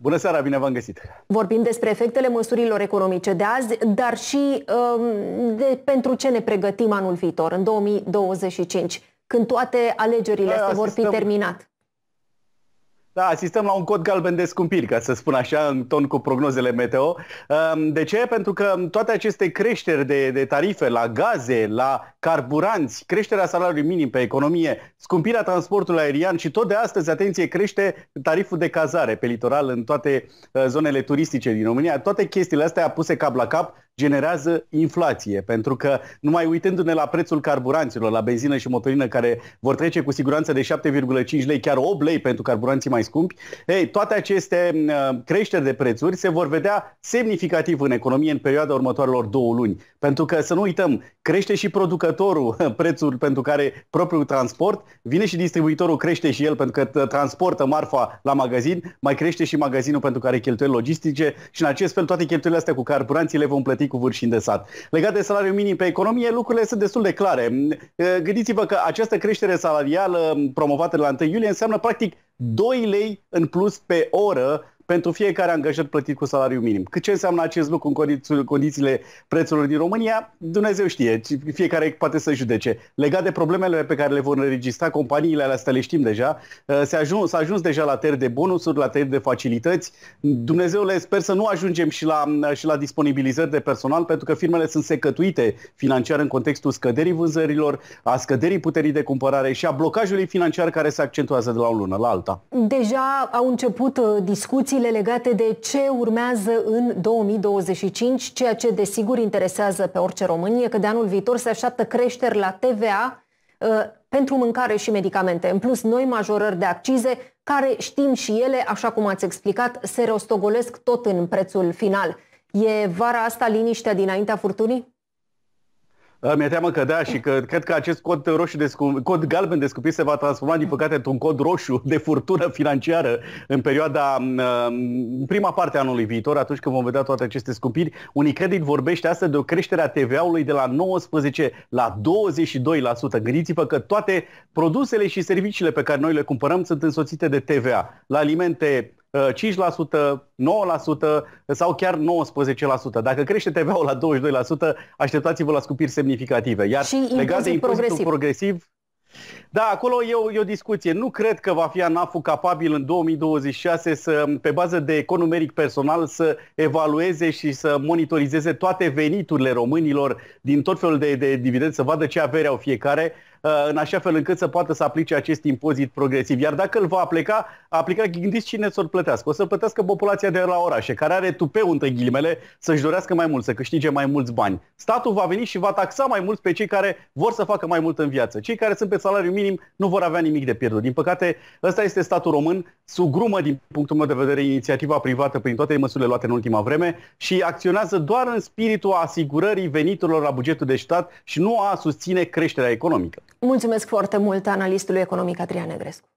Bună seara, bine v-am găsit! Vorbim despre efectele măsurilor economice de azi, dar și um, de, pentru ce ne pregătim anul viitor, în 2025, când toate alegerile păi, se vor fi terminat. Da, asistăm la un cod galben de scumpiri, ca să spun așa, în ton cu prognozele meteo. De ce? Pentru că toate aceste creșteri de, de tarife la gaze, la carburanți, creșterea salariului minim pe economie, scumpirea transportului aerian și tot de astăzi, atenție, crește tariful de cazare pe litoral în toate uh, zonele turistice din România. Toate chestiile astea puse cap la cap generează inflație, pentru că numai uitându-ne la prețul carburanților, la benzină și motorină, care vor trece cu siguranță de 7,5 lei, chiar 8 lei pentru carburanții mai scumpi, ei, toate aceste uh, creșteri de prețuri se vor vedea semnificativ în economie în perioada următoarelor două luni. Pentru că, să nu uităm, crește și producătorul prețul pentru care propriul transport, vine și distribuitorul crește și el pentru că transportă marfa la magazin, mai crește și magazinul pentru care cheltuieli logistice și în acest fel toate cheltuielile astea cu carburanții le vom plăti plăti cu vârf de îndesat. Legat de salariul minim pe economie, lucrurile sunt destul de clare. Mm, gândiți-vă că această creștere salarială promovată la 1 iulie înseamnă practic 2 lei în plus pe oră pentru fiecare angajat plătit cu salariu minim. Cât ce înseamnă acest lucru în condițiile prețurilor din România, Dumnezeu știe, fiecare poate să judece. Legat de problemele pe care le vor înregistra companiile, alea astea le știm deja, uh, se ajuns, s-a ajuns deja la tăieri de bonusuri, la tăieri de facilități. Dumnezeu le sper să nu ajungem și la, uh, și la disponibilizări de personal, pentru că firmele sunt secătuite financiar în contextul scăderii vânzărilor, a scăderii puterii de cumpărare și a blocajului financiar care se accentuează de la o lună la alta. Deja au început uh, discuții discuțiile legate de ce urmează în 2025, ceea ce desigur interesează pe orice Românie, că de anul viitor se așteaptă creșteri la TVA uh, pentru mâncare și medicamente, în plus noi majorări de accize, care știm și ele, așa cum ați explicat, se rostogolesc tot în prețul final. E vara asta liniștea dinaintea furtunii? Mi-e teamă că da și că cred că acest cod, roșu de scump, cod galben de scupit se va transforma, din păcate, într-un cod roșu de furtună financiară în perioada, um, în prima parte a anului viitor, atunci când vom vedea toate aceste scumpiri. Unicredit vorbește astăzi de o creștere a TVA-ului de la 19 la 22%. Gândiți-vă că toate produsele și serviciile pe care noi le cumpărăm sunt însoțite de TVA. La alimente, 5%, 9% sau chiar 19%. Dacă crește TVA-ul la 22%, așteptați-vă la scupiri semnificative. Iar și legat de impozitul progresiv, progresiv da, acolo e o, e o discuție. Nu cred că va fi ANAF-ul capabil în 2026 să, pe bază de economeric personal, să evalueze și să monitorizeze toate veniturile românilor din tot felul de, de dividende, să vadă ce avere au fiecare. Uh, în așa fel încât să poată să aplice acest impozit progresiv. Iar dacă îl va aplica, aplica gândiți cine să-l plătească. O să plătească populația de la orașe, care are tupeu între ghilimele să-și dorească mai mult, să câștige mai mulți bani. Statul va veni și va taxa mai mult pe cei care vor să facă mai mult în viață. Cei care sunt pe salariu minim nu vor avea nimic de pierdut. Din păcate, ăsta este statul român, sugrumă din punctul meu de vedere inițiativa privată prin toate măsurile luate în ultima vreme și acționează doar în spiritul asigurării veniturilor la bugetul de stat și nu a susține creșterea economică. Mulțumesc foarte mult analistului economic Adrian Negrescu.